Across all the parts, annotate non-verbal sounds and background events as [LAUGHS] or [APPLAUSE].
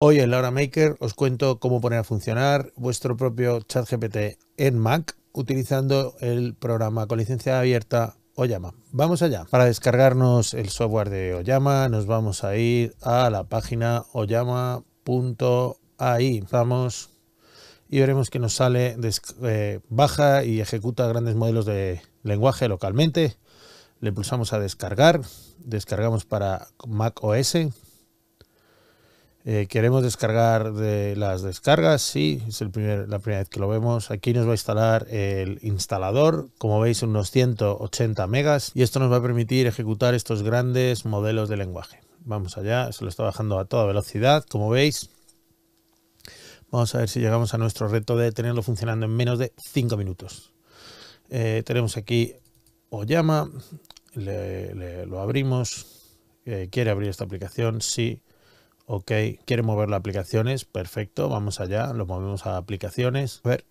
Hoy en Laura Maker os cuento cómo poner a funcionar vuestro propio chat gpt en Mac utilizando el programa con licencia abierta Oyama. Vamos allá. Para descargarnos el software de Oyama nos vamos a ir a la página oyama.ai. Vamos y veremos que nos sale, eh, baja y ejecuta grandes modelos de lenguaje localmente. Le pulsamos a descargar, descargamos para Mac OS eh, queremos descargar las descargas, sí, es el primer, la primera vez que lo vemos. Aquí nos va a instalar el instalador, como veis unos 180 megas y esto nos va a permitir ejecutar estos grandes modelos de lenguaje. Vamos allá, se lo está bajando a toda velocidad, como veis. Vamos a ver si llegamos a nuestro reto de tenerlo funcionando en menos de 5 minutos. Eh, tenemos aquí Oyama, lo abrimos. Eh, ¿Quiere abrir esta aplicación? Sí ok, quiere mover las aplicaciones, perfecto, vamos allá, lo movemos a aplicaciones. A ver,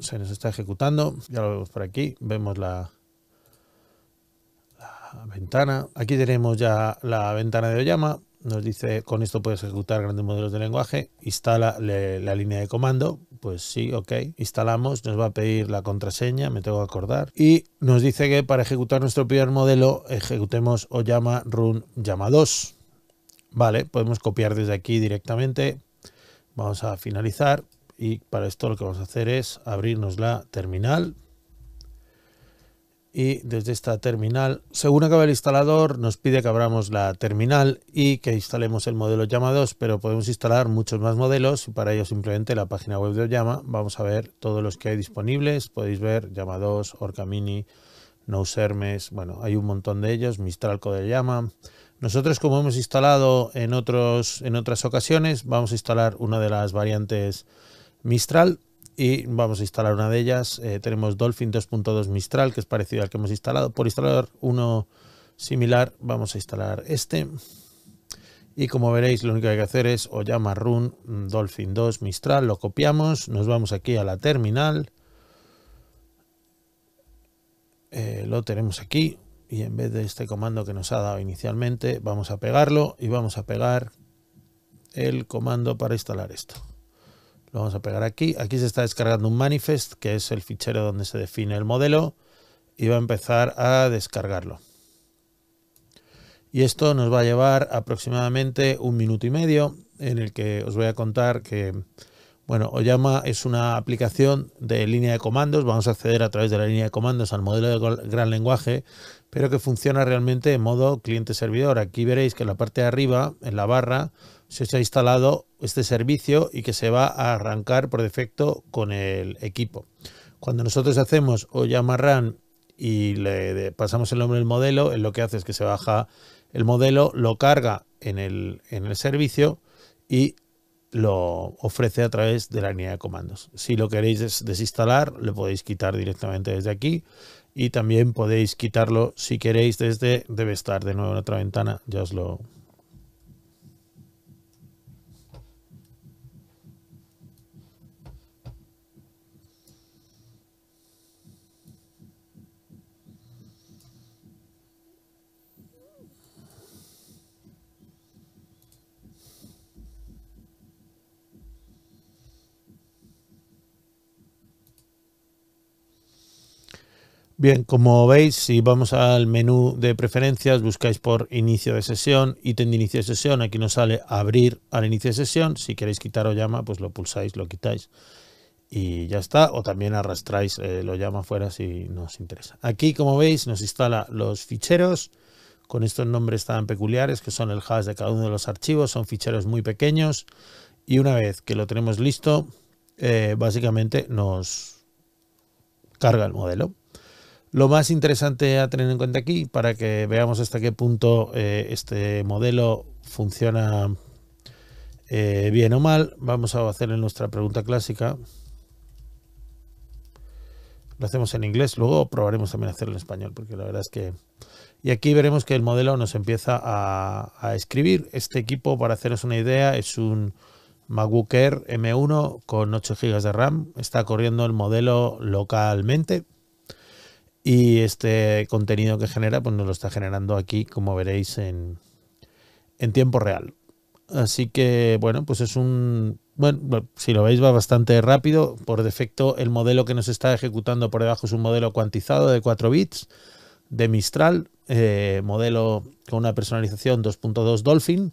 se nos está ejecutando, ya lo vemos por aquí, vemos la, ventana. Aquí tenemos ya la ventana de Oyama, nos dice con esto puedes ejecutar grandes modelos de lenguaje, instala la línea de comando, pues sí, ok, instalamos, nos va a pedir la contraseña, me tengo que acordar, y nos dice que para ejecutar nuestro primer modelo ejecutemos Oyama Run Llama 2. Vale, podemos copiar desde aquí directamente. Vamos a finalizar y para esto lo que vamos a hacer es abrirnos la terminal. Y desde esta terminal, según acaba el instalador, nos pide que abramos la terminal y que instalemos el modelo 2, pero podemos instalar muchos más modelos y para ello simplemente la página web de Oyama. Vamos a ver todos los que hay disponibles. Podéis ver 2, Orca Mini, Hermes, bueno, hay un montón de ellos, Mistralco de Llama. Nosotros, como hemos instalado en, otros, en otras ocasiones, vamos a instalar una de las variantes Mistral y vamos a instalar una de ellas. Eh, tenemos Dolphin 2.2 Mistral, que es parecido al que hemos instalado. Por instalar uno similar, vamos a instalar este. Y como veréis, lo único que hay que hacer es o llama run mm, dolphin 2 mistral, lo copiamos, nos vamos aquí a la terminal. Eh, lo tenemos aquí y en vez de este comando que nos ha dado inicialmente, vamos a pegarlo y vamos a pegar el comando para instalar esto. Lo vamos a pegar aquí. Aquí se está descargando un manifest, que es el fichero donde se define el modelo, y va a empezar a descargarlo. Y esto nos va a llevar aproximadamente un minuto y medio, en el que os voy a contar que bueno, Oyama es una aplicación de línea de comandos, vamos a acceder a través de la línea de comandos al modelo de gran lenguaje, pero que funciona realmente en modo cliente-servidor. Aquí veréis que en la parte de arriba, en la barra, se os ha instalado este servicio y que se va a arrancar por defecto con el equipo. Cuando nosotros hacemos Oyama Run y le pasamos el nombre del modelo, lo que hace es que se baja el modelo, lo carga en el, en el servicio y lo ofrece a través de la línea de comandos. Si lo queréis desinstalar, lo podéis quitar directamente desde aquí y también podéis quitarlo si queréis desde, debe estar de nuevo en otra ventana, ya os lo Bien, como veis, si vamos al menú de preferencias, buscáis por inicio de sesión, ítem de inicio de sesión, aquí nos sale abrir al inicio de sesión, si queréis quitar o llama, pues lo pulsáis, lo quitáis y ya está, o también arrastráis eh, lo llama fuera si nos interesa. Aquí, como veis, nos instala los ficheros con estos nombres tan peculiares que son el hash de cada uno de los archivos, son ficheros muy pequeños y una vez que lo tenemos listo, eh, básicamente nos carga el modelo. Lo más interesante a tener en cuenta aquí, para que veamos hasta qué punto eh, este modelo funciona eh, bien o mal, vamos a hacerle nuestra pregunta clásica. Lo hacemos en inglés, luego probaremos también hacerlo en español, porque la verdad es que... Y aquí veremos que el modelo nos empieza a, escribir. Este equipo, para haceros una idea, es un MacBook Air M1 con 8 GB de RAM. Está corriendo el modelo localmente y este contenido que genera, pues nos lo está generando aquí, como veréis, en, en tiempo real. Así que, bueno, pues es un... Bueno, si lo veis va bastante rápido. Por defecto, el modelo que nos está ejecutando por debajo es un modelo cuantizado de 4 bits de Mistral, eh, modelo con una personalización 2.2 Dolphin.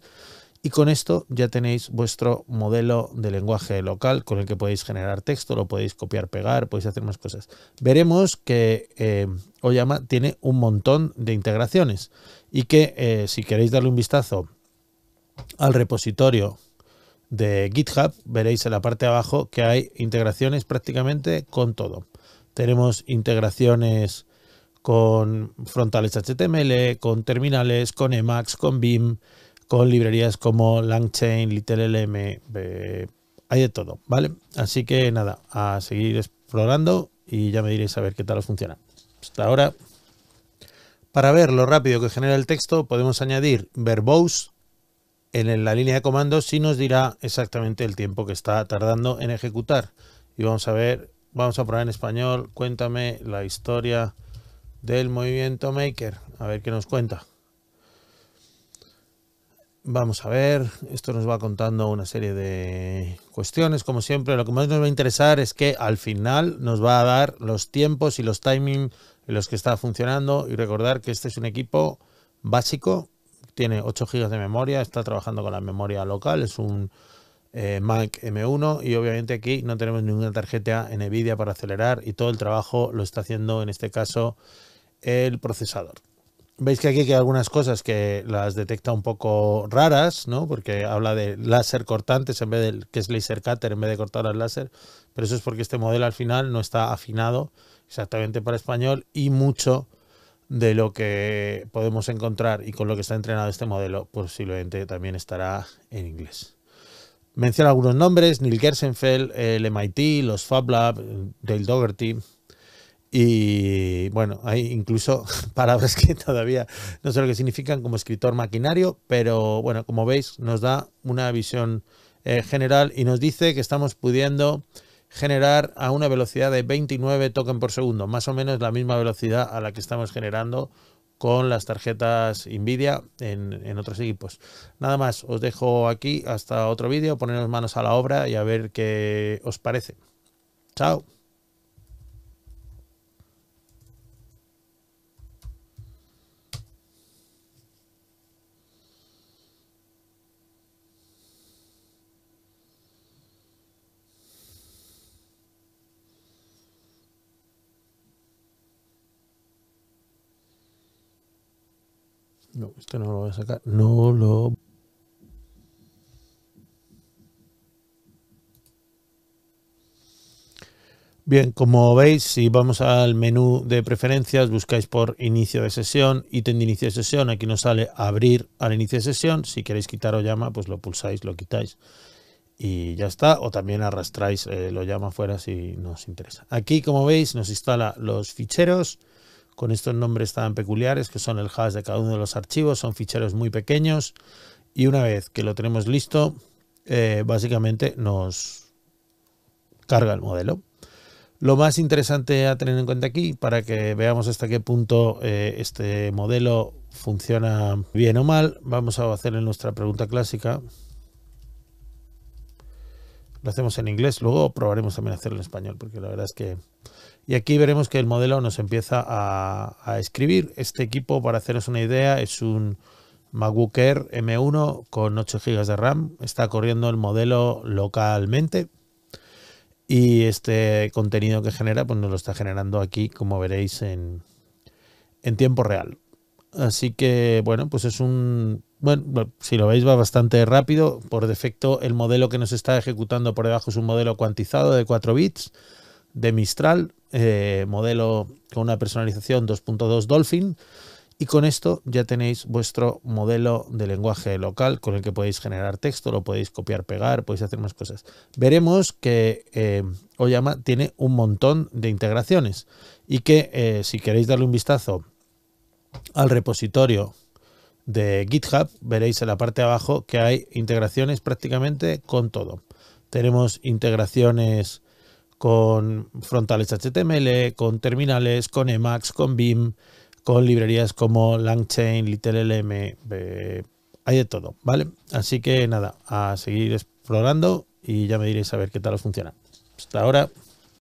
Y con esto ya tenéis vuestro modelo de lenguaje local con el que podéis generar texto, lo podéis copiar, pegar, podéis hacer más cosas. Veremos que eh, Oyama tiene un montón de integraciones y que eh, si queréis darle un vistazo al repositorio de GitHub, veréis en la parte de abajo que hay integraciones prácticamente con todo. Tenemos integraciones con frontales HTML, con terminales, con Emacs, con BIM, con librerías como Langchain, LittleLM, eh, hay de todo, ¿vale? Así que nada, a seguir explorando y ya me diréis a ver qué tal funciona. Hasta ahora, para ver lo rápido que genera el texto, podemos añadir verbose en la línea de comandos y nos dirá exactamente el tiempo que está tardando en ejecutar. Y vamos a ver, vamos a probar en español, cuéntame la historia del movimiento maker, a ver qué nos cuenta. Vamos a ver, esto nos va contando una serie de cuestiones, como siempre, lo que más nos va a interesar es que al final nos va a dar los tiempos y los timings en los que está funcionando y recordar que este es un equipo básico, tiene 8 GB de memoria, está trabajando con la memoria local, es un eh, Mac M1 y obviamente aquí no tenemos ninguna tarjeta NVIDIA para acelerar y todo el trabajo lo está haciendo en este caso el procesador. Veis que aquí hay algunas cosas que las detecta un poco raras, ¿no? Porque habla de láser cortantes en vez del que es laser cutter en vez de cortar al láser, pero eso es porque este modelo al final no está afinado exactamente para español y mucho de lo que podemos encontrar y con lo que está entrenado este modelo posiblemente también estará en inglés. Menciona algunos nombres, Neil Gersenfeld, el MIT, los Fab Lab, Dale team y bueno, hay incluso [LAUGHS] palabras que todavía no sé lo que significan como escritor maquinario, pero bueno, como veis, nos da una visión eh, general y nos dice que estamos pudiendo generar a una velocidad de 29 token por segundo, más o menos la misma velocidad a la que estamos generando con las tarjetas NVIDIA en, en otros equipos. Nada más, os dejo aquí hasta otro vídeo, poneros manos a la obra y a ver qué os parece. Chao. No, este no lo voy a sacar. No lo... Bien, como veis, si vamos al menú de preferencias, buscáis por inicio de sesión, ítem de inicio de sesión, aquí nos sale abrir al inicio de sesión, si queréis quitar o llama, pues lo pulsáis, lo quitáis y ya está, o también arrastráis eh, lo llama fuera si nos interesa. Aquí, como veis, nos instala los ficheros, con estos nombres tan peculiares que son el hash de cada uno de los archivos, son ficheros muy pequeños y una vez que lo tenemos listo, eh, básicamente nos carga el modelo. Lo más interesante a tener en cuenta aquí, para que veamos hasta qué punto eh, este modelo funciona bien o mal, vamos a hacer nuestra pregunta clásica, lo hacemos en inglés, luego probaremos también hacerlo en español, porque la verdad es que... Y aquí veremos que el modelo nos empieza a, escribir. Este equipo, para haceros una idea, es un MacBook Air M1 con 8 GB de RAM. Está corriendo el modelo localmente. Y este contenido que genera, pues nos lo está generando aquí, como veréis, en tiempo real. Así que, bueno, pues es un bueno, si lo veis va bastante rápido. Por defecto, el modelo que nos está ejecutando por debajo es un modelo cuantizado de 4 bits de Mistral, eh, modelo con una personalización 2.2 Dolphin. Y con esto ya tenéis vuestro modelo de lenguaje local con el que podéis generar texto, lo podéis copiar, pegar, podéis hacer más cosas. Veremos que eh, Oyama tiene un montón de integraciones y que eh, si queréis darle un vistazo al repositorio de GitHub, veréis en la parte de abajo que hay integraciones prácticamente con todo. Tenemos integraciones con frontales HTML, con terminales, con Emacs, con BIM, con librerías como LangChain, LittleLM, eh, hay de todo, ¿vale? Así que nada, a seguir explorando y ya me diréis a ver qué tal os funciona. Hasta ahora.